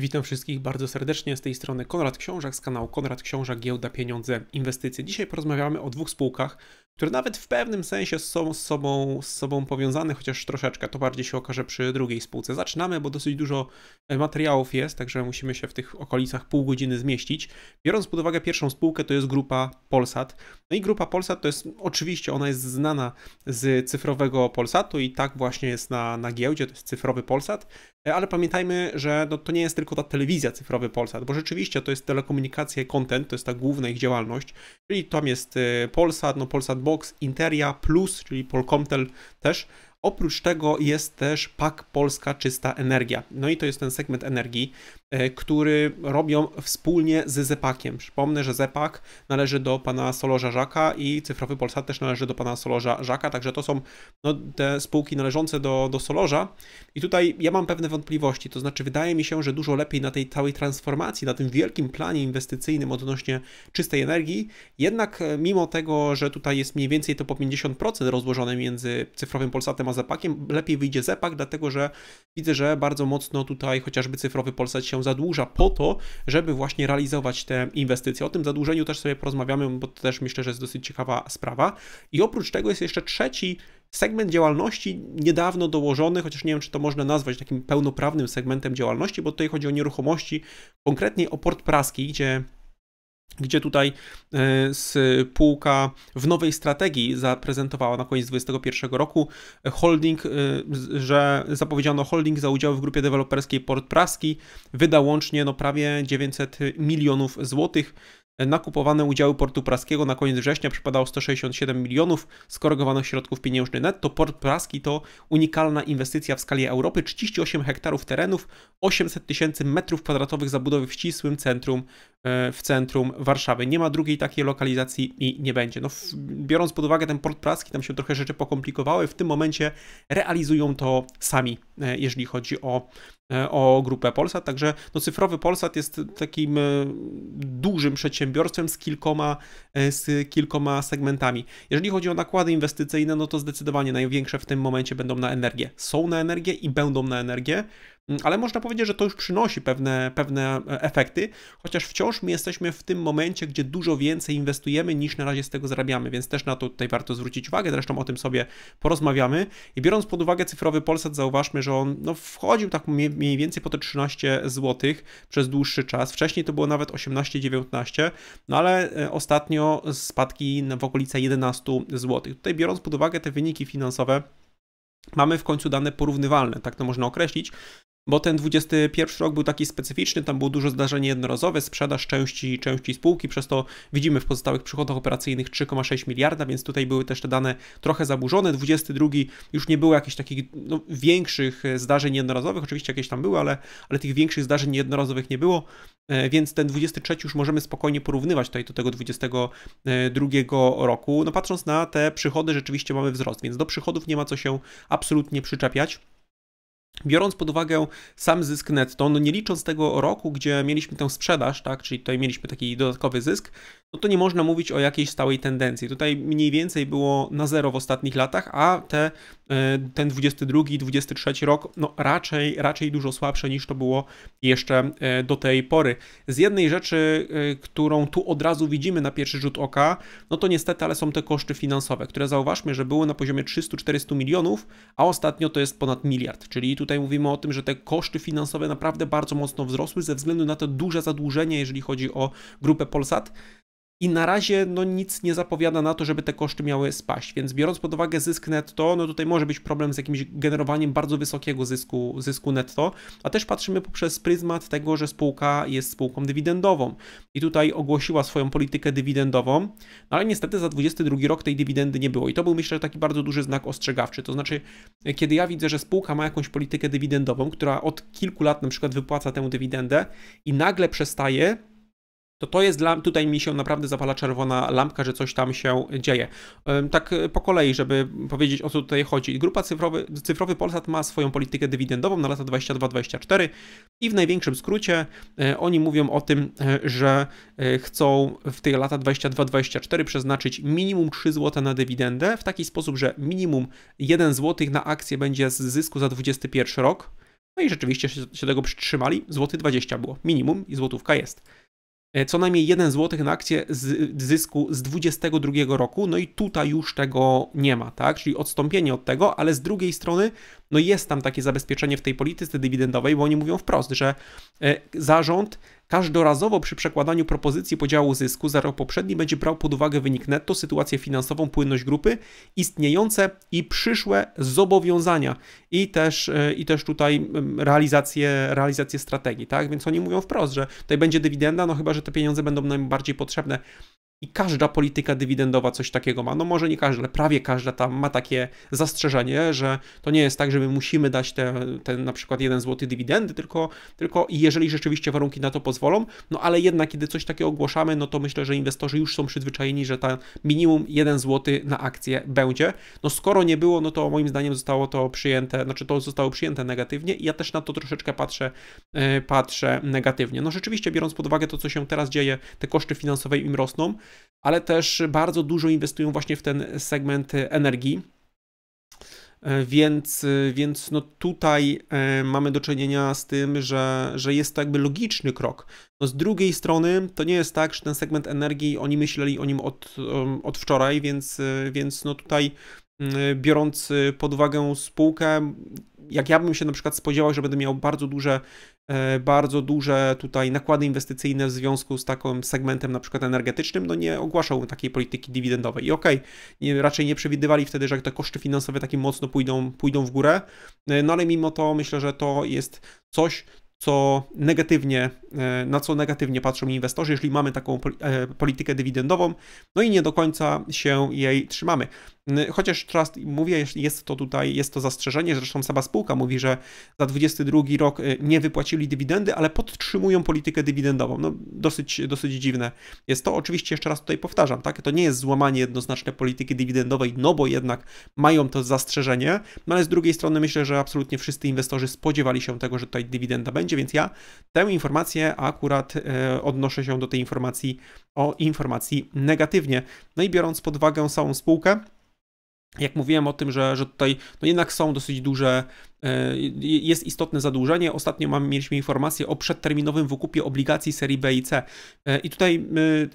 Witam wszystkich bardzo serdecznie z tej strony Konrad Książak z kanału Konrad Książak Giełda Pieniądze Inwestycje. Dzisiaj porozmawiamy o dwóch spółkach, które nawet w pewnym sensie są z sobą, z sobą powiązane, chociaż troszeczkę. To bardziej się okaże przy drugiej spółce. Zaczynamy, bo dosyć dużo e, materiałów jest, także musimy się w tych okolicach pół godziny zmieścić. Biorąc pod uwagę pierwszą spółkę, to jest grupa Polsat. No i grupa Polsat to jest, oczywiście ona jest znana z cyfrowego Polsatu i tak właśnie jest na, na giełdzie, to jest cyfrowy Polsat. E, ale pamiętajmy, że no, to nie jest tylko ta telewizja cyfrowy Polsat, bo rzeczywiście to jest telekomunikacja i content, to jest ta główna ich działalność, czyli tam jest e, Polsat, no Polsat Box, Interia Plus, czyli Polkomtel też, Oprócz tego jest też PAK Polska Czysta Energia. No i to jest ten segment energii. E, który robią wspólnie z Zepakiem. Przypomnę, że Zepak należy do pana Solorza Żaka i cyfrowy Polsat też należy do pana Solorza Żaka, także to są no, te spółki należące do, do Solorza. I tutaj ja mam pewne wątpliwości, to znaczy wydaje mi się, że dużo lepiej na tej całej transformacji, na tym wielkim planie inwestycyjnym odnośnie czystej energii, jednak e, mimo tego, że tutaj jest mniej więcej to po 50% rozłożone między cyfrowym Polsatem a Zepakiem, lepiej wyjdzie Zepak, dlatego że widzę, że bardzo mocno tutaj chociażby cyfrowy Polsat się zadłuża po to, żeby właśnie realizować te inwestycje. O tym zadłużeniu też sobie porozmawiamy, bo to też myślę, że jest dosyć ciekawa sprawa. I oprócz tego jest jeszcze trzeci segment działalności niedawno dołożony, chociaż nie wiem, czy to można nazwać takim pełnoprawnym segmentem działalności, bo tutaj chodzi o nieruchomości, konkretnie o Port Praski, gdzie gdzie tutaj e, spółka w nowej strategii zaprezentowała na koniec 2021 roku holding, e, że zapowiedziano holding za udział w grupie deweloperskiej Port Praski, wyda łącznie no prawie 900 milionów złotych, na kupowane udziały portu praskiego na koniec września przypadało 167 milionów skorygowanych środków pieniężnych netto. Port praski to unikalna inwestycja w skali Europy, 38 hektarów terenów, 800 tysięcy metrów kwadratowych zabudowy w ścisłym centrum, e, w centrum Warszawy. Nie ma drugiej takiej lokalizacji i nie będzie. No, biorąc pod uwagę ten port praski, tam się trochę rzeczy pokomplikowały, w tym momencie realizują to sami, e, jeżeli chodzi o E, o grupę Polsat. Także no, cyfrowy Polsat jest takim e, dużym przedsiębiorstwem z kilkoma, e, z kilkoma segmentami. Jeżeli chodzi o nakłady inwestycyjne, no to zdecydowanie największe w tym momencie będą na energię. Są na energię i będą na energię. Mm, ale można powiedzieć, że to już przynosi pewne, pewne e, efekty, chociaż wciąż my jesteśmy w tym momencie, gdzie dużo więcej inwestujemy niż na razie z tego zarabiamy, więc też na to tutaj warto zwrócić uwagę, zresztą o tym sobie porozmawiamy. I biorąc pod uwagę cyfrowy Polsat, zauważmy, że on no, wchodził tak mniej więcej po te 13 zł przez dłuższy czas, wcześniej to było nawet 18-19, no ale e, ostatnio spadki w okolice 11 zł. Tutaj biorąc pod uwagę te wyniki finansowe, mamy w końcu dane porównywalne, tak to można określić, bo ten 21 rok był taki specyficzny, tam było dużo zdarzeń jednorazowych, sprzedaż części, części spółki, przez to widzimy w pozostałych przychodach operacyjnych 3,6 miliarda, więc tutaj były też te dane trochę zaburzone. 22 już nie było jakichś takich no, większych zdarzeń jednorazowych, oczywiście jakieś tam były, ale, ale tych większych zdarzeń jednorazowych nie było, e, więc ten 23 już możemy spokojnie porównywać tutaj do tego 22 roku. No patrząc na te przychody rzeczywiście mamy wzrost, więc do przychodów nie ma co się absolutnie przyczepiać. Biorąc pod uwagę sam zysk netto, no nie licząc tego roku, gdzie mieliśmy tę sprzedaż, tak, czyli tutaj mieliśmy taki dodatkowy zysk, no to nie można mówić o jakiejś stałej tendencji. Tutaj mniej więcej było na zero w ostatnich latach, a te, e, ten 22 i 23 rok, no raczej, raczej dużo słabsze niż to było jeszcze e, do tej pory. Z jednej rzeczy, e, którą tu od razu widzimy na pierwszy rzut oka, no to niestety, ale są te koszty finansowe, które zauważmy, że były na poziomie 300-400 milionów, a ostatnio to jest ponad miliard, czyli tutaj tutaj mówimy o tym, że te koszty finansowe naprawdę bardzo mocno wzrosły ze względu na to duże zadłużenie, jeżeli chodzi o grupę Polsat i na razie no, nic nie zapowiada na to, żeby te koszty miały spaść, więc biorąc pod uwagę zysk netto, no tutaj może być problem z jakimś generowaniem bardzo wysokiego zysku, zysku netto, a też patrzymy poprzez pryzmat tego, że spółka jest spółką dywidendową i tutaj ogłosiła swoją politykę dywidendową, no ale niestety za 22 rok tej dywidendy nie było i to był myślę taki bardzo duży znak ostrzegawczy, to znaczy kiedy ja widzę, że spółka ma jakąś politykę dywidendową, która od kilku lat na przykład wypłaca tę dywidendę i nagle przestaje to to jest dla, tutaj mi się naprawdę zapala czerwona lampka, że coś tam się dzieje. Tak y, po kolei, żeby powiedzieć o co tutaj chodzi. Grupa cyfrowy, cyfrowy Polsat ma swoją politykę dywidendową na lata 22-24 i w największym skrócie y, oni mówią o tym, y, że chcą w tych lata 22-24 przeznaczyć minimum 3 zł na dywidendę w taki sposób, że minimum 1 zł na akcję będzie z zysku za 21 rok. No i rzeczywiście się, się tego przytrzymali. Złoty 20 było minimum i złotówka jest. E, co najmniej 1 zł na akcję z zysku z 2022 roku, no i tutaj już tego nie ma, tak? Czyli odstąpienie od tego, ale z drugiej strony, no jest tam takie zabezpieczenie w tej polityce dywidendowej, bo oni mówią wprost, że e, zarząd Każdorazowo przy przekładaniu propozycji podziału zysku za rok poprzedni będzie brał pod uwagę wynik netto, sytuację finansową, płynność grupy, istniejące i przyszłe zobowiązania i też, e, i też tutaj mm, realizację, realizację strategii, tak? Więc oni mówią wprost, że tutaj będzie dywidenda, no chyba, że te pieniądze będą najbardziej potrzebne i każda polityka dywidendowa coś takiego ma. No może nie każda, ale prawie każda tam ma takie zastrzeżenie, że to nie jest tak, że my musimy dać ten te na przykład jeden złoty dywidendy, tylko, tylko jeżeli rzeczywiście warunki na to pozwolą, no ale jednak kiedy coś takiego ogłaszamy, no to myślę, że inwestorzy już są przyzwyczajeni, że ta minimum jeden złoty na akcję będzie. No skoro nie było, no to moim zdaniem zostało to przyjęte, znaczy to zostało przyjęte negatywnie i ja też na to troszeczkę patrzę, e, patrzę negatywnie. No rzeczywiście biorąc pod uwagę to, co się teraz dzieje, te koszty finansowe im rosną, ale też bardzo dużo inwestują właśnie w ten segment energii. E, więc, e, więc no tutaj e, mamy do czynienia z tym, że, że jest to jakby logiczny krok. No z drugiej strony to nie jest tak, że ten segment energii, oni myśleli o nim od, um, od wczoraj, więc, więc no tutaj mm, biorąc pod uwagę spółkę, jak ja bym się na przykład spodziewał, że będę miał bardzo duże E, bardzo duże tutaj nakłady inwestycyjne w związku z takim segmentem na przykład energetycznym, no nie ogłaszał takiej polityki dywidendowej. I okej, okay, raczej nie przewidywali wtedy, że te koszty finansowe takie mocno pójdą, pójdą w górę, e, no ale mimo to myślę, że to jest coś, co negatywnie, e, na co negatywnie patrzą inwestorzy, jeżeli mamy taką politykę dywidendową, no i nie do końca się jej trzymamy. Chociaż teraz mówię, jest to tutaj, jest to zastrzeżenie, zresztą sama spółka mówi, że za 22 rok y, nie wypłacili dywidendy, ale podtrzymują politykę dywidendową. No dosyć, dosyć dziwne jest to. Oczywiście jeszcze raz tutaj powtarzam, tak, to nie jest złamanie jednoznaczne polityki dywidendowej, no bo jednak mają to zastrzeżenie, no ale z drugiej strony myślę, że absolutnie wszyscy inwestorzy spodziewali się tego, że tutaj dywidenda będzie, więc ja tę informację akurat y, odnoszę się do tej informacji o informacji negatywnie. No i biorąc pod uwagę samą spółkę, jak mówiłem o tym, że, że tutaj no jednak są dosyć duże E, jest istotne zadłużenie. Ostatnio mieliśmy informację o przedterminowym wykupie obligacji serii B i C. E, I tutaj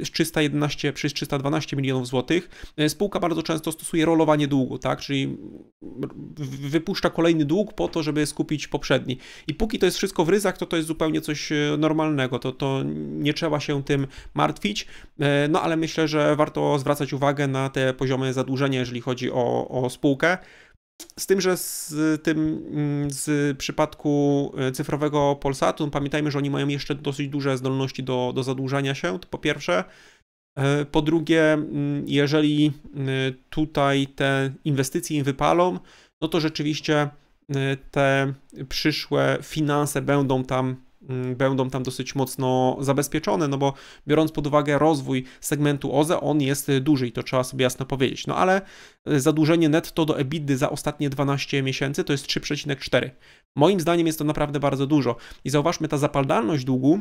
e, z 311 przez 312 milionów złotych spółka bardzo często stosuje rolowanie długu, tak? Czyli wypuszcza kolejny dług po to, żeby skupić poprzedni. I póki to jest wszystko w ryzach, to to jest zupełnie coś normalnego, to, to nie trzeba się tym martwić. No ale myślę, że warto zwracać uwagę na te poziomy zadłużenia, jeżeli chodzi o, o spółkę. Z tym, że z tym mm, z przypadku e, cyfrowego Polsatu, pamiętajmy, że oni mają jeszcze dosyć duże zdolności do, do zadłużania się, to po pierwsze. E, po drugie, mm, jeżeli e, tutaj te inwestycje im wypalą, no to rzeczywiście te przyszłe finanse będą tam Mm, będą tam dosyć mocno zabezpieczone, no bo biorąc pod uwagę rozwój segmentu OZE, on jest y, duży i to trzeba sobie jasno powiedzieć. No ale y, zadłużenie netto do EBITDA za ostatnie 12 miesięcy to jest 3,4. Moim zdaniem jest to naprawdę bardzo dużo. I zauważmy, ta zapaldalność długu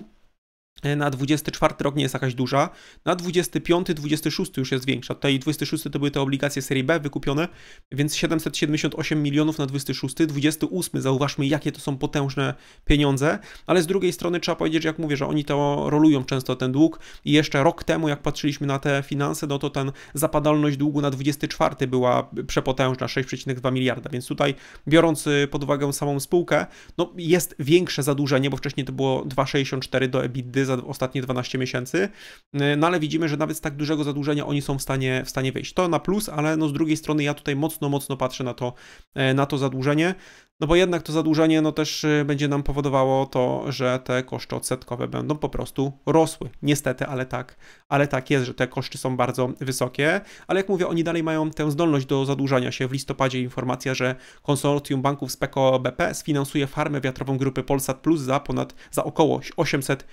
E, na 24 rok nie jest jakaś duża, na 25, 26 już jest większa. Tutaj 26 to były te obligacje serii B wykupione, więc 778 milionów na 26, 28 zauważmy jakie to są potężne pieniądze, ale z drugiej strony trzeba powiedzieć, jak mówię, że oni to rolują często ten dług i jeszcze rok temu jak patrzyliśmy na te finanse, no to ten zapadalność długu na 24 była przepotężna, 6,2 miliarda, więc tutaj biorąc y, pod uwagę samą spółkę, no jest większe zadłużenie, bo wcześniej to było 2,64 do EBITDA, za ostatnie 12 miesięcy, e, no ale widzimy, że nawet z tak dużego zadłużenia oni są w stanie, w stanie wyjść. To na plus, ale no z drugiej strony ja tutaj mocno, mocno patrzę na to, e, na to zadłużenie, no bo jednak to zadłużenie no też e, będzie nam powodowało to, że te koszty odsetkowe będą po prostu rosły. Niestety, ale tak, ale tak jest, że te koszty są bardzo wysokie, ale jak mówię, oni dalej mają tę zdolność do zadłużania się. W listopadzie informacja, że konsorcjum banków z PKO BP sfinansuje farmę wiatrową grupy Polsat Plus za ponad, za około 800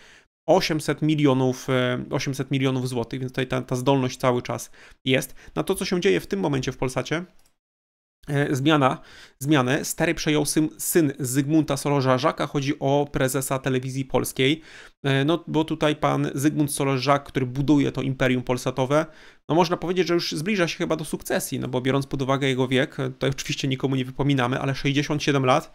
800 milionów, 800 e, milionów złotych, więc tutaj ta, ta zdolność cały czas jest. Na to, co się dzieje w tym momencie w Polsacie, e, Zmiana, zmianę. Stary przejął syn, syn Zygmunta solorza chodzi o prezesa telewizji polskiej. E, no bo tutaj pan Zygmunt solorz który buduje to imperium polsatowe, no można powiedzieć, że już zbliża się chyba do sukcesji, no bo biorąc pod uwagę jego wiek, to oczywiście nikomu nie wypominamy, ale 67 lat,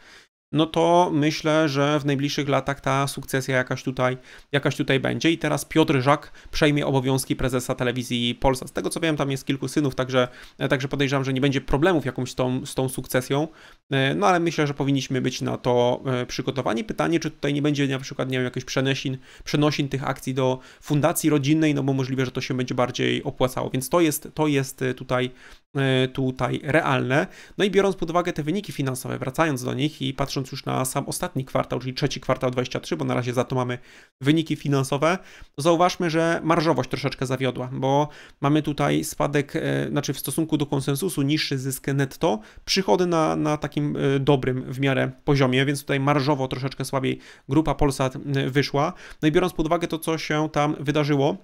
no to myślę, że w najbliższych latach ta sukcesja jakaś tutaj, jakaś tutaj będzie. I teraz Piotr Żak przejmie obowiązki prezesa telewizji Polsa. Z tego co wiem, tam jest kilku synów, także, także podejrzewam, że nie będzie problemów jakąś z tą, z tą sukcesją. E, no ale myślę, że powinniśmy być na to e, przygotowani. Pytanie, czy tutaj nie będzie na przykład, nie wiem, jakichś przenosin, przenosin tych akcji do fundacji rodzinnej, no bo możliwe, że to się będzie bardziej opłacało. Więc to jest, to jest e, tutaj E, tutaj realne. No i biorąc pod uwagę te wyniki finansowe, wracając do nich i patrząc już na sam ostatni kwartał, czyli trzeci kwartał 23, bo na razie za to mamy wyniki finansowe, zauważmy, że marżowość troszeczkę zawiodła, bo mamy tutaj spadek, e, znaczy w stosunku do konsensusu niższy zysk netto, przychody na, na takim e, dobrym w miarę poziomie, więc tutaj marżowo troszeczkę słabiej grupa Polsat wyszła. No i biorąc pod uwagę to, co się tam wydarzyło,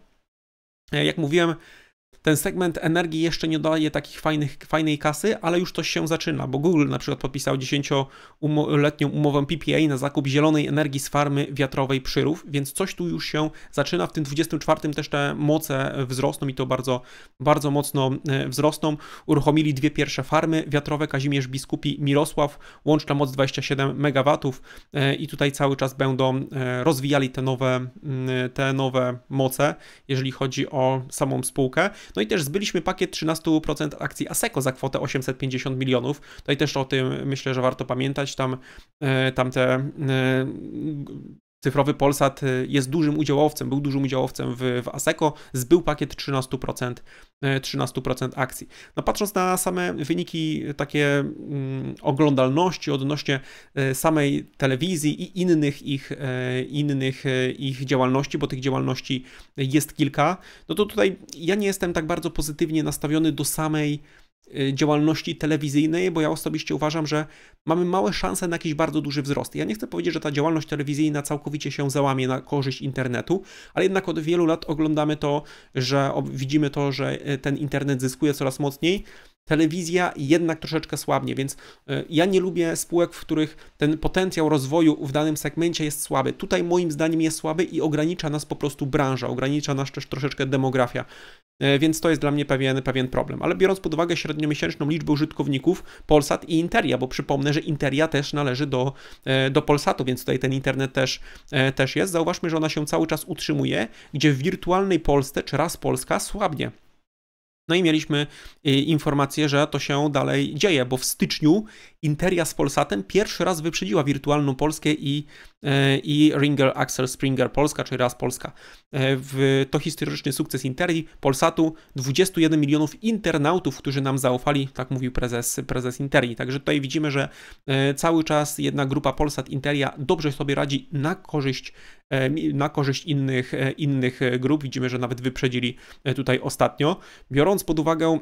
jak mówiłem, ten segment energii jeszcze nie daje takich fajnych, fajnej kasy, ale już coś się zaczyna, bo Google na przykład podpisał 10-letnią umowę PPA na zakup zielonej energii z farmy wiatrowej Przyrów, więc coś tu już się zaczyna. W tym 24 też te moce wzrosną i to bardzo, bardzo mocno e, wzrosną. Uruchomili dwie pierwsze farmy wiatrowe, Kazimierz Biskupi Mirosław, łączna moc 27 MW e, i tutaj cały czas będą e, rozwijali te nowe, te nowe moce, jeżeli chodzi o samą spółkę. No i też zbyliśmy pakiet 13% akcji ASECO za kwotę 850 milionów. Tutaj no też o tym myślę, że warto pamiętać. Tam, e, tam te e, Cyfrowy Polsat y, jest dużym udziałowcem, był dużym udziałowcem w, w ASECO, zbył pakiet 13%, 13% y, akcji. No patrząc na same wyniki takie mm, oglądalności odnośnie y, samej telewizji i innych ich, innych ich działalności, bo tych działalności jest kilka, no to tutaj ja nie jestem tak bardzo pozytywnie nastawiony do samej Y, działalności telewizyjnej, bo ja osobiście uważam, że mamy małe szanse na jakiś bardzo duży wzrost. Ja nie chcę powiedzieć, że ta działalność telewizyjna całkowicie się załamie na korzyść internetu, ale jednak od wielu lat oglądamy to, że widzimy to, że y, ten internet zyskuje coraz mocniej telewizja jednak troszeczkę słabnie, więc e, ja nie lubię spółek, w których ten potencjał rozwoju w danym segmencie jest słaby. Tutaj moim zdaniem jest słaby i ogranicza nas po prostu branża, ogranicza nas też troszeczkę demografia. E, więc to jest dla mnie pewien, pewien problem. Ale biorąc pod uwagę średniomiesięczną liczbę użytkowników Polsat i Interia, bo przypomnę, że Interia też należy do, e, do Polsatu, więc tutaj ten internet też, też jest. Zauważmy, że ona się cały czas utrzymuje, gdzie w wirtualnej Polsce czy raz Polska słabnie. No i mieliśmy y, informację, że to się dalej dzieje, bo w styczniu Interia z Polsatem pierwszy raz wyprzedziła wirtualną Polskę i E, i Ringer Axel Springer Polska, czyli raz Polska. E, w to historyczny sukces Interi, Polsatu, 21 milionów internautów, którzy nam zaufali, tak mówił prezes, prezes Interi. Także tutaj widzimy, że e, cały czas jednak grupa Polsat Interia dobrze sobie radzi na korzyść, na korzyść innych, innych grup. Widzimy, że nawet wyprzedzili tutaj ostatnio. Biorąc pod uwagę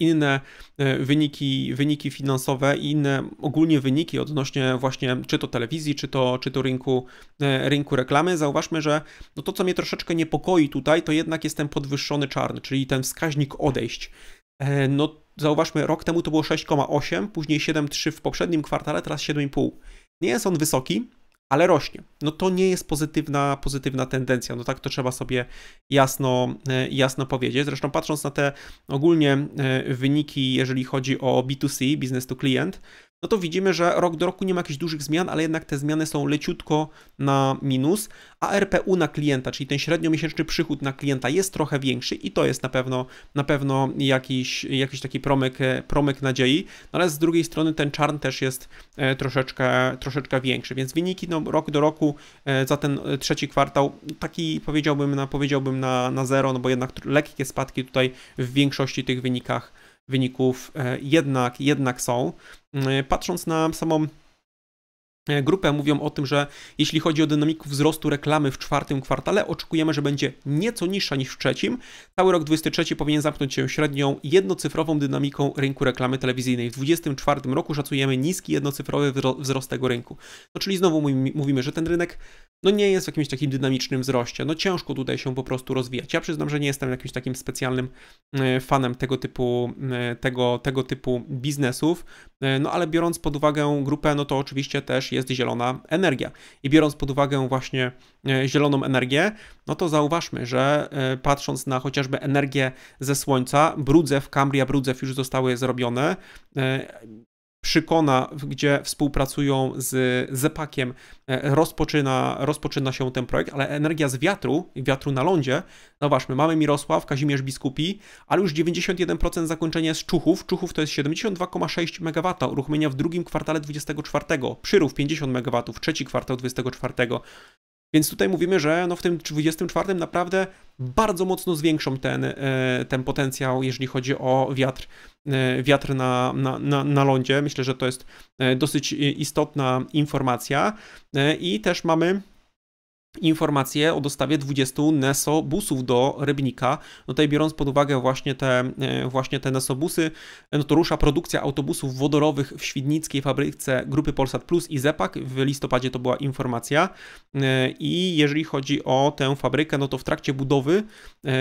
inne e, wyniki, wyniki finansowe i inne ogólnie wyniki odnośnie właśnie czy to telewizji, czy to, czy to rynku, e, rynku reklamy, zauważmy, że no to, co mnie troszeczkę niepokoi tutaj, to jednak jest ten podwyższony czarny, czyli ten wskaźnik odejść. E, no zauważmy, rok temu to było 6,8, później 7,3 w poprzednim kwartale, teraz 7,5. Nie jest on wysoki, ale rośnie. No to nie jest pozytywna, pozytywna tendencja, no tak to trzeba sobie jasno, e, jasno powiedzieć. Zresztą patrząc na te ogólnie e, wyniki, jeżeli chodzi o B2C, business to client, no to widzimy, że rok do roku nie ma jakichś dużych zmian, ale jednak te zmiany są leciutko na minus, a RPU na klienta, czyli ten średniomiesięczny przychód na klienta jest trochę większy i to jest na pewno, na pewno jakiś, jakiś taki promyk, promyk nadziei, no ale z drugiej strony ten czarn też jest e, troszeczkę, troszeczkę większy, więc wyniki no, rok do roku e, za ten e, trzeci kwartał taki powiedziałbym na, powiedziałbym na, na zero, no bo jednak lekkie spadki tutaj w większości tych wynikach wyników e, jednak, jednak są. E, patrząc na samą E, grupę mówią o tym, że jeśli chodzi o dynamikę wzrostu reklamy w czwartym kwartale, oczekujemy, że będzie nieco niższa niż w trzecim. Cały rok 2023 powinien zamknąć się średnią jednocyfrową dynamiką rynku reklamy telewizyjnej. W 2024 roku szacujemy niski jednocyfrowy wzrost tego rynku. No czyli znowu mówimy, że ten rynek no nie jest w jakimś takim dynamicznym wzroście. No ciężko tutaj się po prostu rozwijać. Ja przyznam, że nie jestem jakimś takim specjalnym e, fanem tego typu, e, tego, tego typu biznesów, no ale biorąc pod uwagę grupę, no to oczywiście też jest zielona energia. I biorąc pod uwagę właśnie e, zieloną energię, no to zauważmy, że e, patrząc na chociażby energię ze słońca, brudzew, Cambria brudzew już zostały zrobione, e, przykona, gdzie współpracują z Zepakiem, e, rozpoczyna, rozpoczyna się ten projekt, ale energia z wiatru, wiatru na lądzie, zauważmy, mamy Mirosław, Kazimierz Biskupi, ale już 91% zakończenia jest Czuchów, Czuchów to jest 72,6 MW uruchomienia w drugim kwartale 24, Przyrów 50 MW, trzeci kwartał 24, więc tutaj mówimy, że no w tym 24 naprawdę bardzo mocno zwiększą ten, e, ten potencjał, jeżeli chodzi o wiatr, e, wiatr na, na, na, na lądzie. Myślę, że to jest e, dosyć istotna informacja. I też mamy informacje o dostawie 20 nesobusów do Rybnika. No tutaj biorąc pod uwagę właśnie te, e, właśnie te nesobusy, e, no to rusza produkcja autobusów wodorowych w świdnickiej fabryce grupy Polsat Plus i Zepak. W listopadzie to była informacja. E, I jeżeli chodzi o tę fabrykę, no to w trakcie budowy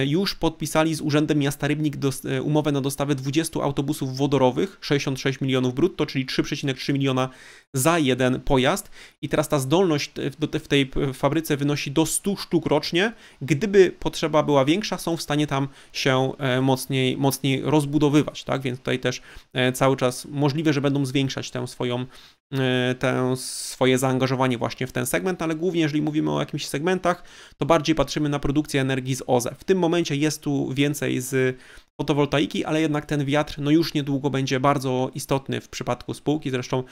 już podpisali z Urzędem Miasta Rybnik umowę na dostawę 20 autobusów wodorowych, 66 milionów brutto, czyli 3,3 miliona za jeden pojazd. I teraz ta zdolność w tej fabryce wynosi do 100 sztuk rocznie. Gdyby potrzeba była większa, są w stanie tam się e, mocniej, mocniej rozbudowywać, tak? Więc tutaj też e, cały czas możliwe, że będą zwiększać tę swoją, e, tę swoje zaangażowanie właśnie w ten segment, ale głównie jeżeli mówimy o jakichś segmentach, to bardziej patrzymy na produkcję energii z OZE. W tym momencie jest tu więcej z fotowoltaiki, ale jednak ten wiatr no już niedługo będzie bardzo istotny w przypadku spółki. Zresztą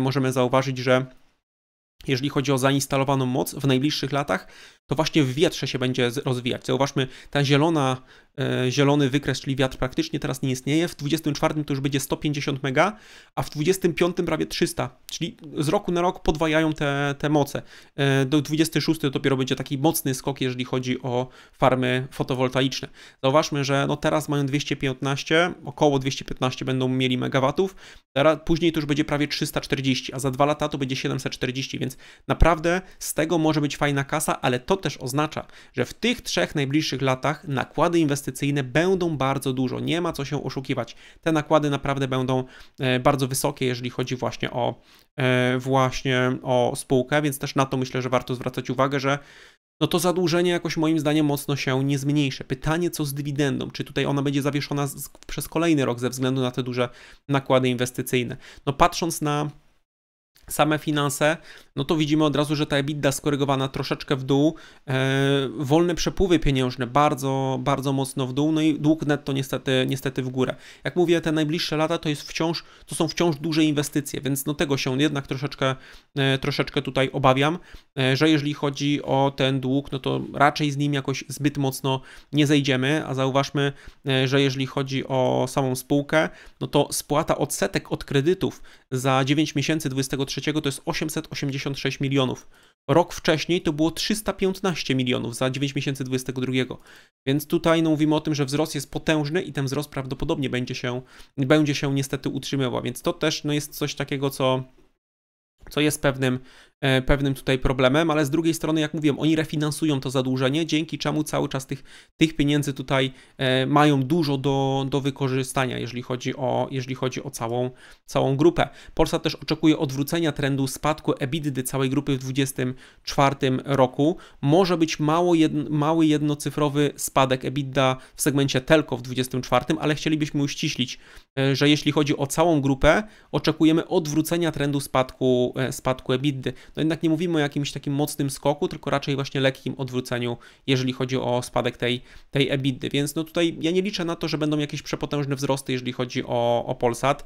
możemy zauważyć, że jeżeli chodzi o zainstalowaną moc w najbliższych latach, to właśnie w wietrze się będzie rozwijać. Zauważmy, ta zielona, e, zielony wykres, czyli wiatr praktycznie teraz nie istnieje. W 24 to już będzie 150 mega, a w 25 prawie 300, czyli z roku na rok podwajają te, te moce. E, do 26 to dopiero będzie taki mocny skok, jeżeli chodzi o farmy fotowoltaiczne. Zauważmy, że no teraz mają 215, około 215 będą mieli megawatów, później to już będzie prawie 340, a za dwa lata to będzie 740, więc naprawdę z tego może być fajna kasa, ale to to też oznacza, że w tych trzech najbliższych latach nakłady inwestycyjne będą bardzo dużo. Nie ma co się oszukiwać. Te nakłady naprawdę będą e, bardzo wysokie, jeżeli chodzi właśnie o, e, właśnie o spółkę, więc też na to myślę, że warto zwracać uwagę, że no to zadłużenie jakoś moim zdaniem mocno się nie zmniejszy. Pytanie, co z dywidendą? Czy tutaj ona będzie zawieszona z, przez kolejny rok ze względu na te duże nakłady inwestycyjne? No patrząc na same finanse, no to widzimy od razu, że ta EBITDA skorygowana troszeczkę w dół, e, wolne przepływy pieniężne bardzo, bardzo mocno w dół, no i dług netto niestety, niestety w górę. Jak mówię, te najbliższe lata to jest wciąż, to są wciąż duże inwestycje, więc no tego się jednak troszeczkę, e, troszeczkę tutaj obawiam, e, że jeżeli chodzi o ten dług, no to raczej z nim jakoś zbyt mocno nie zejdziemy, a zauważmy, e, że jeżeli chodzi o samą spółkę, no to spłata odsetek od kredytów za 9 miesięcy 23 2023 to jest 886 milionów. Rok wcześniej to było 315 milionów za 9 miesięcy 2022. Więc tutaj no, mówimy o tym, że wzrost jest potężny i ten wzrost prawdopodobnie będzie się, będzie się niestety utrzymywał. Więc to też no, jest coś takiego, co, co jest pewnym E, pewnym tutaj problemem, ale z drugiej strony, jak mówiłem, oni refinansują to zadłużenie, dzięki czemu cały czas tych, tych pieniędzy tutaj e, mają dużo do, do wykorzystania, jeżeli chodzi o, jeżeli chodzi o całą, całą grupę. Polsa też oczekuje odwrócenia trendu spadku EBITDA całej grupy w 2024 roku. Może być mało jedn mały jednocyfrowy spadek EBITDA w segmencie telko w 2024, ale chcielibyśmy uściślić, e, że jeśli chodzi o całą grupę, oczekujemy odwrócenia trendu spadku, spadku EBITDA no jednak nie mówimy o jakimś takim mocnym skoku, tylko raczej właśnie lekkim odwróceniu, jeżeli chodzi o spadek tej, tej EBITDA, więc no tutaj ja nie liczę na to, że będą jakieś przepotężne wzrosty, jeżeli chodzi o, o Polsat.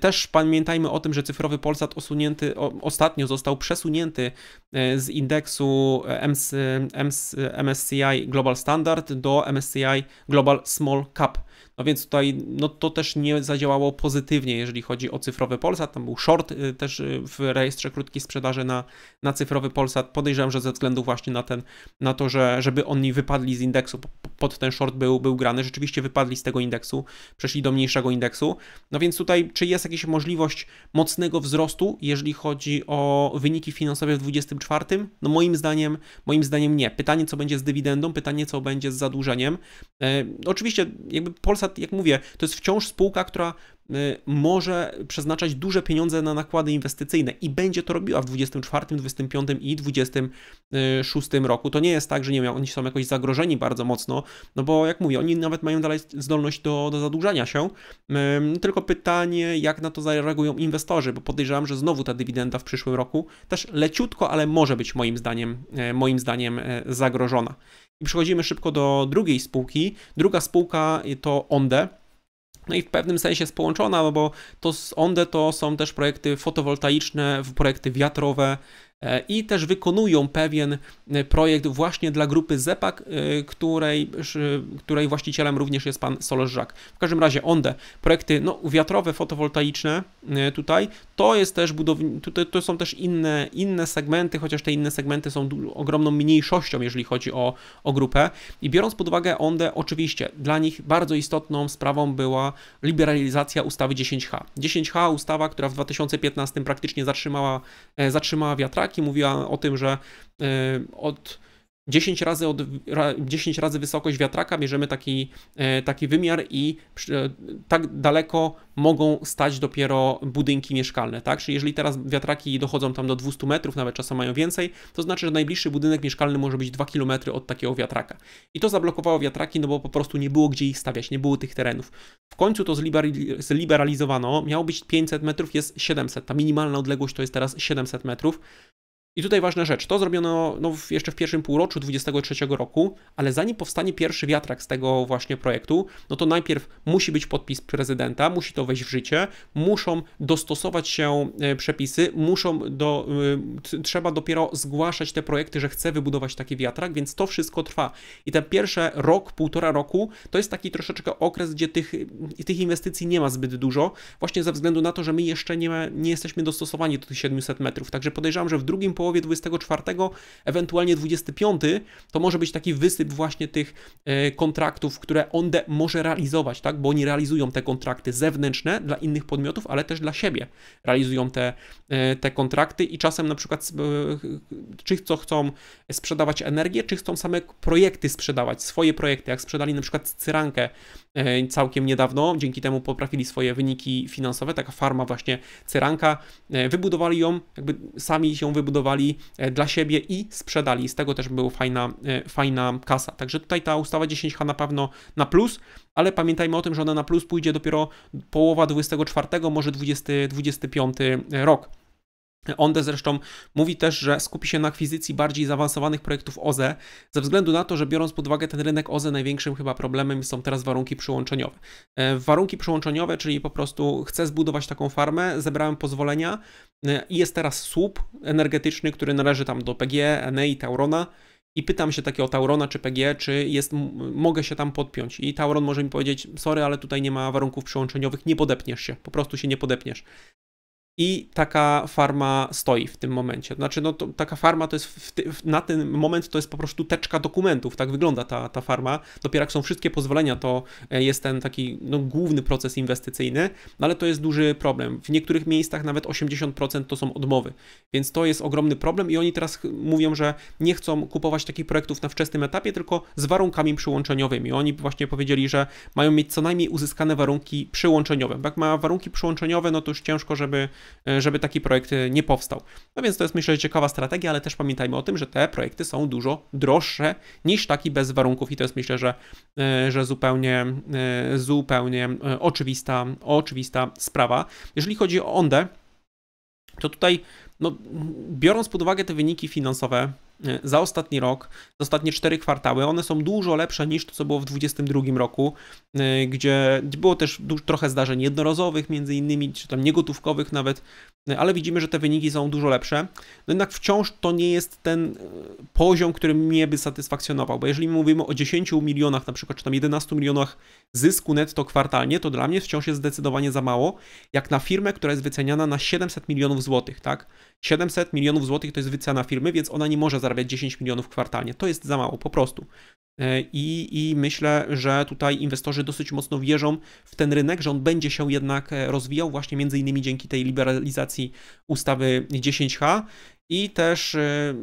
Też pamiętajmy o tym, że cyfrowy Polsat osunięty, o, ostatnio został przesunięty e, z indeksu e, MS, MS, MSCI Global Standard do MSCI Global Small Cap no więc tutaj no, to też nie zadziałało pozytywnie, jeżeli chodzi o cyfrowy Polsat. Tam był short y, też y, w rejestrze krótkiej sprzedaży na, na cyfrowy Polsat. Podejrzewam, że ze względu właśnie na, ten, na to, że żeby oni wypadli z indeksu, pod ten short był, był grany, rzeczywiście wypadli z tego indeksu, przeszli do mniejszego indeksu. No więc tutaj, czy jest jakaś możliwość mocnego wzrostu, jeżeli chodzi o wyniki finansowe w 2024? No moim zdaniem, moim zdaniem nie. Pytanie, co będzie z dywidendą, pytanie, co będzie z zadłużeniem. E, oczywiście jakby Polsat zasad, jak mówię, to jest wciąż spółka, która Y, może przeznaczać duże pieniądze na nakłady inwestycyjne i będzie to robiła w 24, 25 i 26 y, roku. To nie jest tak, że nie wiem, oni są jakoś zagrożeni bardzo mocno, no bo jak mówię, oni nawet mają dalej zdolność do, do zadłużania się. Tylko pytanie, jak na to zareagują inwestorzy, bo podejrzewam, że znowu ta dywidenda w przyszłym roku też leciutko, ale może być moim zdaniem, y, moim zdaniem zagrożona. I przechodzimy szybko do drugiej spółki. Druga spółka to Onde no i w pewnym sensie jest połączona, no bo to z ONDE to są też projekty fotowoltaiczne, projekty wiatrowe, E, i też wykonują pewien e, projekt właśnie dla grupy ZEPAK, e, której, której właścicielem również jest pan Solerzak. W każdym razie ONDE, projekty no, wiatrowe, fotowoltaiczne tutaj, to jest też budowni- tutaj, to są też inne, inne segmenty, chociaż te inne segmenty są ogromną mniejszością, jeżeli chodzi o, o grupę i biorąc pod uwagę ONDE, oczywiście dla nich bardzo istotną sprawą była liberalizacja ustawy 10H. 10H ustawa, która w 2015 praktycznie zatrzymała, zatrzymała wiatraki, tak? I mówiła o tym, że y, od 10 razy, od, 10 razy wysokość wiatraka, bierzemy taki, e, taki wymiar i e, tak daleko mogą stać dopiero budynki mieszkalne, tak? Czyli jeżeli teraz wiatraki dochodzą tam do 200 metrów, nawet czasem mają więcej, to znaczy, że najbliższy budynek mieszkalny może być 2 km od takiego wiatraka. I to zablokowało wiatraki, no bo po prostu nie było gdzie ich stawiać, nie było tych terenów. W końcu to zliberalizowano, miało być 500 metrów, jest 700, ta minimalna odległość to jest teraz 700 metrów. I tutaj ważna rzecz, to zrobiono no, jeszcze w pierwszym półroczu 2023 roku, ale zanim powstanie pierwszy wiatrak z tego właśnie projektu, no to najpierw musi być podpis prezydenta, musi to wejść w życie, muszą dostosować się e, przepisy, muszą do, e, trzeba dopiero zgłaszać te projekty, że chce wybudować taki wiatrak, więc to wszystko trwa. I ten pierwszy rok, półtora roku, to jest taki troszeczkę okres, gdzie tych, tych inwestycji nie ma zbyt dużo, właśnie ze względu na to, że my jeszcze nie, nie jesteśmy dostosowani do tych 700 metrów, także podejrzewam, że w drugim połowie połowie 24, ewentualnie 25, to może być taki wysyp właśnie tych e, kontraktów, które Onde może realizować, tak? Bo oni realizują te kontrakty zewnętrzne dla innych podmiotów, ale też dla siebie realizują te, e, te kontrakty i czasem na przykład e, czy co chcą sprzedawać energię, czy chcą same projekty sprzedawać, swoje projekty, jak sprzedali na przykład cyrankę E, całkiem niedawno. Dzięki temu poprawili swoje wyniki finansowe. Taka farma właśnie Cyranka. E, wybudowali ją, jakby sami się wybudowali e, dla siebie i sprzedali. Z tego też była fajna, fajna kasa. Także tutaj ta ustawa 10H na pewno na plus, ale pamiętajmy o tym, że ona na plus pójdzie dopiero połowa 24, może 20, 25 rok. Onde zresztą mówi też, że skupi się na akwizycji bardziej zaawansowanych projektów OZE, ze względu na to, że biorąc pod uwagę ten rynek OZE, największym chyba problemem są teraz warunki przyłączeniowe. E, warunki przyłączeniowe, czyli po prostu chcę zbudować taką farmę, zebrałem pozwolenia e, i jest teraz słup energetyczny, który należy tam do PG, Enei, Taurona i pytam się takiego Taurona czy PG, czy jest, mogę się tam podpiąć. I Tauron może mi powiedzieć, sorry, ale tutaj nie ma warunków przyłączeniowych, nie podepniesz się, po prostu się nie podepniesz i taka farma stoi w tym momencie. Znaczy, no to, taka farma to jest, ty, na ten moment to jest po prostu teczka dokumentów, tak wygląda ta, ta farma. Dopiero jak są wszystkie pozwolenia, to e, jest ten taki no, główny proces inwestycyjny, no, ale to jest duży problem. W niektórych miejscach nawet 80% to są odmowy, więc to jest ogromny problem i oni teraz mówią, że nie chcą kupować takich projektów na wczesnym etapie, tylko z warunkami przyłączeniowymi. Oni właśnie powiedzieli, że mają mieć co najmniej uzyskane warunki przyłączeniowe. Jak ma warunki przyłączeniowe, no to już ciężko, żeby E, żeby taki projekt e, nie powstał. No więc to jest myślę ciekawa strategia, ale też pamiętajmy o tym, że te projekty są dużo droższe niż taki bez warunków i to jest myślę, że, e, że zupełnie, zupełnie oczywista, oczywista sprawa. Jeżeli chodzi o onde to tutaj, no, biorąc pod uwagę te wyniki finansowe e, za ostatni rok, za ostatnie cztery kwartały, one są dużo lepsze niż to, co było w 2022 roku, e, gdzie było też trochę zdarzeń jednorazowych, między innymi, czy tam niegotówkowych nawet, ale widzimy, że te wyniki są dużo lepsze. No jednak wciąż to nie jest ten e, poziom, który mnie by satysfakcjonował, bo jeżeli mówimy o 10 milionach, na przykład, czy tam 11 milionach zysku netto kwartalnie, to dla mnie wciąż jest zdecydowanie za mało, jak na firmę, która jest wyceniana na 700 milionów złotych, tak? 700 milionów złotych to jest wycena firmy, więc ona nie może zarabiać 10 milionów kwartalnie. To jest za mało, po prostu. E, I, I myślę, że tutaj inwestorzy dosyć mocno wierzą w ten rynek, że on będzie się jednak e, rozwijał, właśnie między innymi dzięki tej liberalizacji ustawy 10H i też e,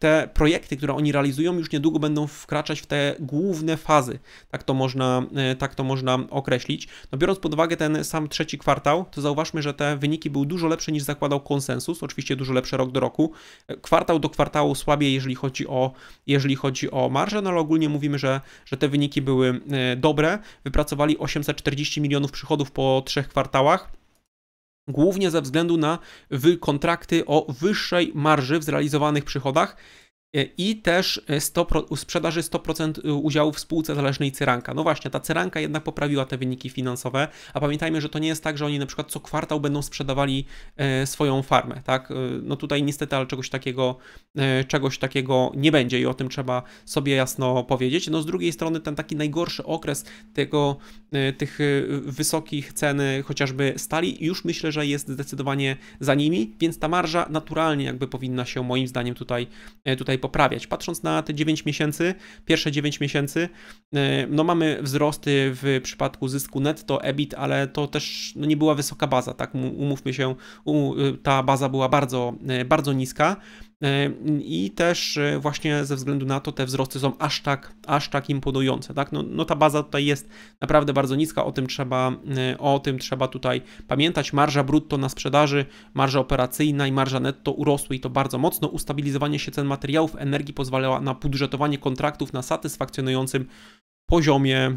te projekty, które oni realizują, już niedługo będą wkraczać w te główne fazy. Tak to można, e, tak to można określić. No biorąc pod uwagę ten sam trzeci kwartał, to zauważmy, że te wyniki były dużo lepsze niż zakładał konsensus, oczywiście dużo lepsze rok do roku. E, kwartał do kwartału słabiej, jeżeli chodzi o, jeżeli chodzi o marżę, no ale ogólnie mówimy, że, że te wyniki były e, dobre. Wypracowali 840 milionów przychodów po trzech kwartałach głównie ze względu na kontrakty o wyższej marży w zrealizowanych przychodach, E, i też 100, e, u sprzedaży 100% e, udziału w spółce zależnej Cyranka. No właśnie, ta Cyranka jednak poprawiła te wyniki finansowe, a pamiętajmy, że to nie jest tak, że oni na przykład co kwartał będą sprzedawali swoją farmę, tak? No tutaj niestety, ale czegoś takiego, czegoś takiego nie będzie i o tym trzeba sobie jasno powiedzieć. No z drugiej strony ten taki najgorszy okres tego, tych wysokich cen chociażby stali już myślę, że jest zdecydowanie za nimi, więc ta marża naturalnie jakby powinna się moim zdaniem tutaj, tutaj poprawiać. Patrząc na te 9 miesięcy, pierwsze 9 miesięcy, e, no mamy wzrosty w przypadku zysku netto, EBIT, ale to też no nie była wysoka baza, tak? Umówmy się, ta baza była bardzo, e, bardzo niska. E, i też e, właśnie ze względu na to te wzrosty są aż tak, aż tak imponujące, tak? No, no ta baza tutaj jest naprawdę bardzo niska, o tym trzeba, e, o tym trzeba tutaj pamiętać. Marża brutto na sprzedaży, marża operacyjna i marża netto urosły i to bardzo mocno. Ustabilizowanie się cen materiałów energii pozwalała na budżetowanie kontraktów na satysfakcjonującym poziomie,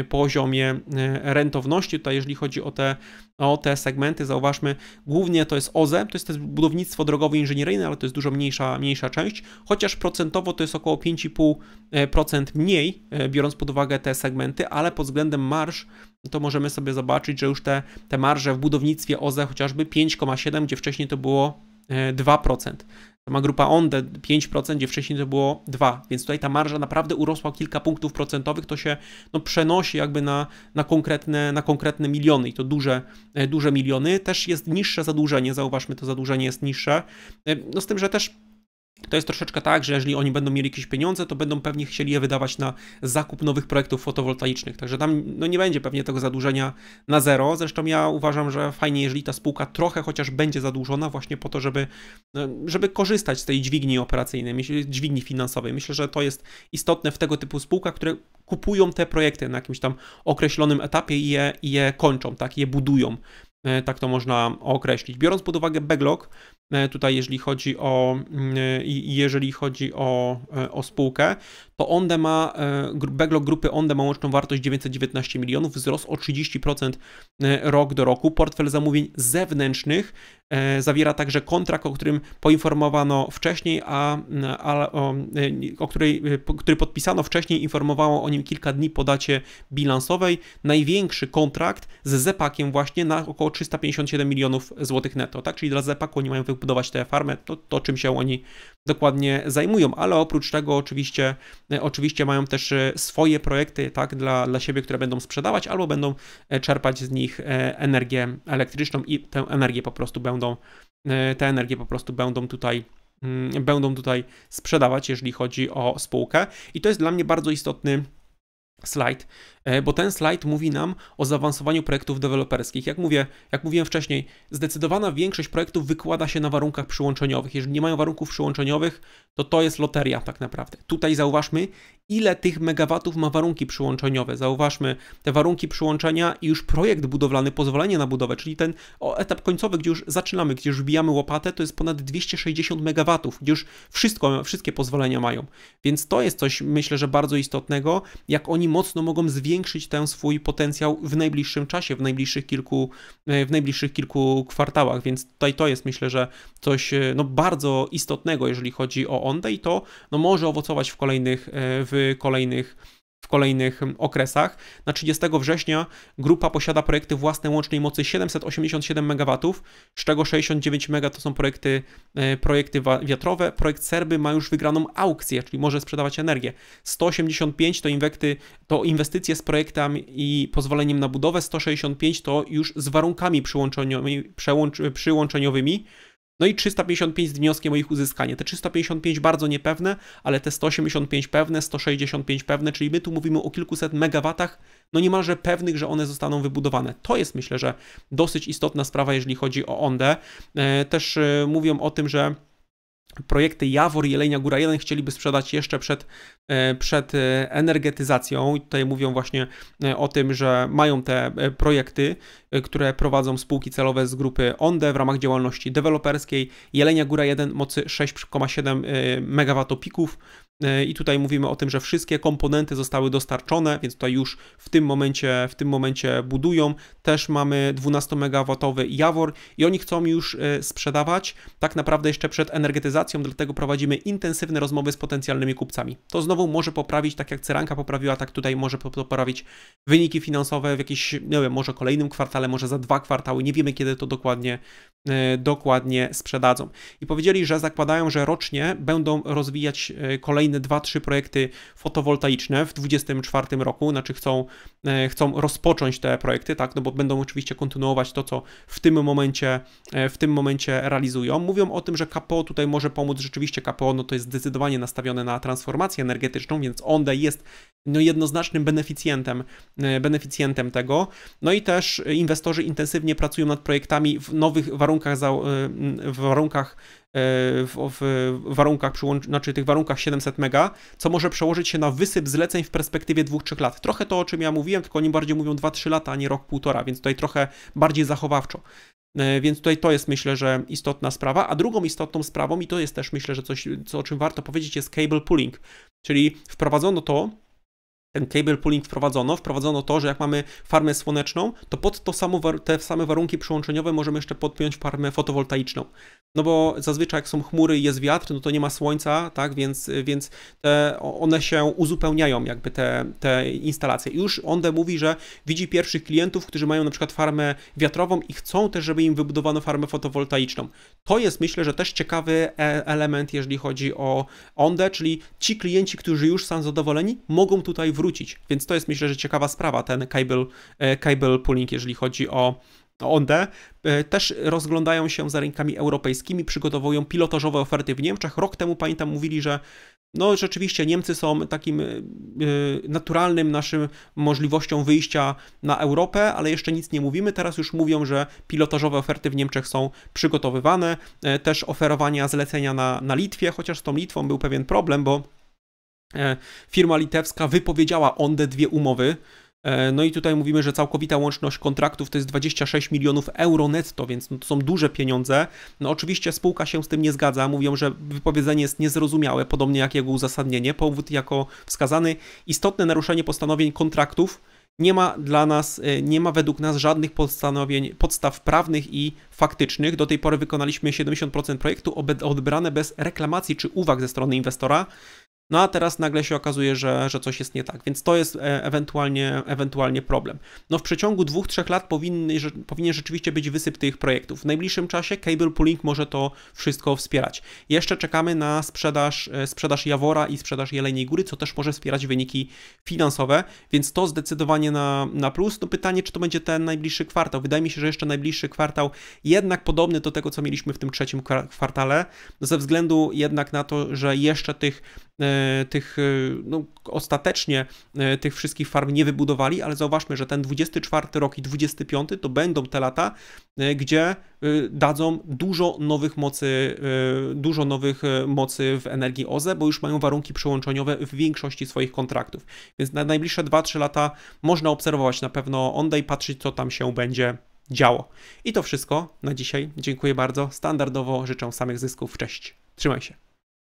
e, poziomie e, rentowności. Tutaj, jeżeli chodzi o te, o te segmenty, zauważmy, głównie to jest OZE, to jest też budownictwo drogowe inżynieryjne, ale to jest dużo mniejsza, mniejsza część, chociaż procentowo to jest około 5,5% mniej, e, biorąc pod uwagę te segmenty, ale pod względem marsz to możemy sobie zobaczyć, że już te, te marże w budownictwie OZE chociażby 5,7, gdzie wcześniej to było 2%. To ma grupa ONDE 5%, gdzie wcześniej to było 2%, więc tutaj ta marża naprawdę urosła kilka punktów procentowych, to się no, przenosi jakby na, na, konkretne, na konkretne miliony i to duże, e, duże miliony. Też jest niższe zadłużenie, zauważmy, to zadłużenie jest niższe, e, no z tym, że też to jest troszeczkę tak, że jeżeli oni będą mieli jakieś pieniądze, to będą pewnie chcieli je wydawać na zakup nowych projektów fotowoltaicznych. Także tam no, nie będzie pewnie tego zadłużenia na zero. Zresztą ja uważam, że fajnie, jeżeli ta spółka trochę chociaż będzie zadłużona, właśnie po to, żeby, no, żeby korzystać z tej dźwigni operacyjnej, dźwigni finansowej. Myślę, że to jest istotne w tego typu spółkach, które kupują te projekty na jakimś tam określonym etapie i je, i je kończą, tak, je budują e, tak to można określić. Biorąc pod uwagę backlog, E, tutaj jeżeli chodzi o, mm, e, jeżeli chodzi o, e, o spółkę, to Onde ma, e, backlog grupy Onde ma łączną wartość 919 milionów, wzrost o 30% e, rok do roku. Portfel zamówień zewnętrznych e, zawiera także kontrakt, o którym poinformowano wcześniej, a, a o, o której, który podpisano wcześniej, informowało o nim kilka dni po dacie bilansowej. Największy kontrakt z Zepakiem właśnie na około 357 milionów złotych netto, tak? Czyli dla Zepaku oni mają wybudować tę farmę, to, to czym się oni dokładnie zajmują, ale oprócz tego oczywiście E, oczywiście mają też e, swoje projekty tak, dla, dla siebie, które będą sprzedawać albo będą e, czerpać z nich energię elektryczną i tę energię po prostu będą, tę energię po prostu będą tutaj mm, będą tutaj sprzedawać, jeżeli chodzi o spółkę i to jest dla mnie bardzo istotny slajd, e, bo ten slajd mówi nam o zaawansowaniu projektów deweloperskich. Jak mówię, jak mówiłem wcześniej, zdecydowana większość projektów wykłada się na warunkach przyłączeniowych. Jeżeli nie mają warunków przyłączeniowych, to to jest loteria tak naprawdę. Tutaj zauważmy, ile tych megawatów ma warunki przyłączeniowe. Zauważmy te warunki przyłączenia i już projekt budowlany, pozwolenie na budowę, czyli ten etap końcowy, gdzie już zaczynamy, gdzie już wbijamy łopatę, to jest ponad 260 megawatów, gdzie już wszystko, wszystkie pozwolenia mają. Więc to jest coś, myślę, że bardzo istotnego, jak oni mocno mogą zwiększyć ten swój potencjał w najbliższym czasie, w najbliższych kilku, e, w najbliższych kilku kwartałach, więc tutaj to jest myślę, że coś e, no, bardzo istotnego, jeżeli chodzi o onde i to no, może owocować w kolejnych, e, w kolejnych w kolejnych mm, okresach. Na 30 września grupa posiada projekty własne łącznej mocy 787 MW, z czego 69 MW to są projekty, e, projekty wiatrowe. Projekt Serby ma już wygraną aukcję, czyli może sprzedawać energię. 185 to, inwekty, to inwestycje z projektem i pozwoleniem na budowę, 165 to już z warunkami przyłączeniowymi, przyłączeniowymi no i 355 z wnioskiem o ich uzyskanie. Te 355 bardzo niepewne, ale te 185 pewne, 165 pewne, czyli my tu mówimy o kilkuset megawatach, no niemalże pewnych, że one zostaną wybudowane. To jest myślę, że dosyć istotna sprawa, jeżeli chodzi o ONDE. Też e, mówią o tym, że projekty Jawor i Jelenia Góra 1 chcieliby sprzedać jeszcze przed, e, przed e, energetyzacją. I tutaj mówią właśnie e, o tym, że mają te projekty, które prowadzą spółki celowe z grupy ONDE w ramach działalności deweloperskiej. Jelenia Góra 1 mocy 6,7 MW pików E, I tutaj mówimy o tym, że wszystkie komponenty zostały dostarczone, więc tutaj już w tym momencie, w tym momencie budują. Też mamy 12 MW Jawor i oni chcą już e, sprzedawać tak naprawdę jeszcze przed energetyzacją, dlatego prowadzimy intensywne rozmowy z potencjalnymi kupcami. To znowu może poprawić, tak jak Ceranka poprawiła, tak tutaj może poprawić wyniki finansowe w jakimś, nie wiem, może kolejnym kwartale, może za dwa kwartały, nie wiemy kiedy to dokładnie, e, dokładnie sprzedadzą. I powiedzieli, że zakładają, że rocznie będą rozwijać kolejne kolejne 2-3 projekty fotowoltaiczne w 2024 roku, znaczy chcą, e, chcą rozpocząć te projekty, tak, no bo będą oczywiście kontynuować to, co w tym momencie, e, w tym momencie realizują. Mówią o tym, że KPO tutaj może pomóc, rzeczywiście KPO no to jest zdecydowanie nastawione na transformację energetyczną, więc ONDE jest no jednoznacznym beneficjentem, e, beneficjentem tego. No i też inwestorzy intensywnie pracują nad projektami w nowych warunkach, w warunkach E, w, w warunkach przyłącz... znaczy tych warunkach 700 mega, co może przełożyć się na wysyp zleceń w perspektywie 2-3 lat. Trochę to, o czym ja mówiłem, tylko oni bardziej mówią 2-3 lata, a nie rok, półtora, więc tutaj trochę bardziej zachowawczo. E, więc tutaj to jest myślę, że istotna sprawa. A drugą istotną sprawą, i to jest też myślę, że coś, co, o czym warto powiedzieć, jest cable pooling. Czyli wprowadzono to, ten cable pooling wprowadzono, wprowadzono to, że jak mamy farmę słoneczną, to pod to samo te same warunki przyłączeniowe możemy jeszcze podpiąć farmę fotowoltaiczną. No bo zazwyczaj jak są chmury i jest wiatr, no to nie ma słońca, tak, więc, więc one się uzupełniają jakby te, te instalacje. już Onde mówi, że widzi pierwszych klientów, którzy mają na przykład farmę wiatrową i chcą też, żeby im wybudowano farmę fotowoltaiczną. To jest myślę, że też ciekawy e, element, jeżeli chodzi o Onde, czyli ci klienci, którzy już są zadowoleni, mogą tutaj wrócić wrócić. Więc to jest myślę, że ciekawa sprawa, ten cable, e, cable pooling, jeżeli chodzi o OND. E, też rozglądają się za rynkami europejskimi, przygotowują pilotażowe oferty w Niemczech. Rok temu pamiętam mówili, że no rzeczywiście Niemcy są takim e, naturalnym naszym możliwością wyjścia na Europę, ale jeszcze nic nie mówimy. Teraz już mówią, że pilotażowe oferty w Niemczech są przygotowywane, też oferowania zlecenia na, na Litwie, chociaż z tą Litwą był pewien problem, bo E, firma litewska wypowiedziała on te dwie umowy. E, no i tutaj mówimy, że całkowita łączność kontraktów to jest 26 milionów euro netto, więc no to są duże pieniądze. No oczywiście spółka się z tym nie zgadza, mówią, że wypowiedzenie jest niezrozumiałe, podobnie jak jego uzasadnienie, powód jako wskazany. Istotne naruszenie postanowień kontraktów nie ma dla nas, e, nie ma według nas żadnych postanowień, podstaw prawnych i faktycznych. Do tej pory wykonaliśmy 70% projektu odbrane bez reklamacji czy uwag ze strony inwestora. No a teraz nagle się okazuje, że, że coś jest nie tak, więc to jest e, ewentualnie, ewentualnie problem. No w przeciągu dwóch, trzech lat powinny, że, powinien rzeczywiście być wysyp tych projektów. W najbliższym czasie Cable Pooling może to wszystko wspierać. Jeszcze czekamy na sprzedaż, e, sprzedaż Jawora i sprzedaż Jeleniej Góry, co też może wspierać wyniki finansowe, więc to zdecydowanie na, na plus. No pytanie, czy to będzie ten najbliższy kwartał. Wydaje mi się, że jeszcze najbliższy kwartał jednak podobny do tego, co mieliśmy w tym trzecim kwartale, ze względu jednak na to, że jeszcze tych e, E, tych, e, no, ostatecznie e, tych wszystkich farm nie wybudowali, ale zauważmy, że ten 24 rok i 25 to będą te lata, gdzie dadzą dużo nowych mocy, dużo nowych mocy w energii OZE, bo już mają warunki przełączeniowe w większości swoich kontraktów. Więc na najbliższe 2-3 lata można obserwować na pewno Onda i patrzeć, co tam się będzie działo. I to wszystko na dzisiaj. Dziękuję bardzo. Standardowo życzę samych zysków. Cześć. Trzymaj się.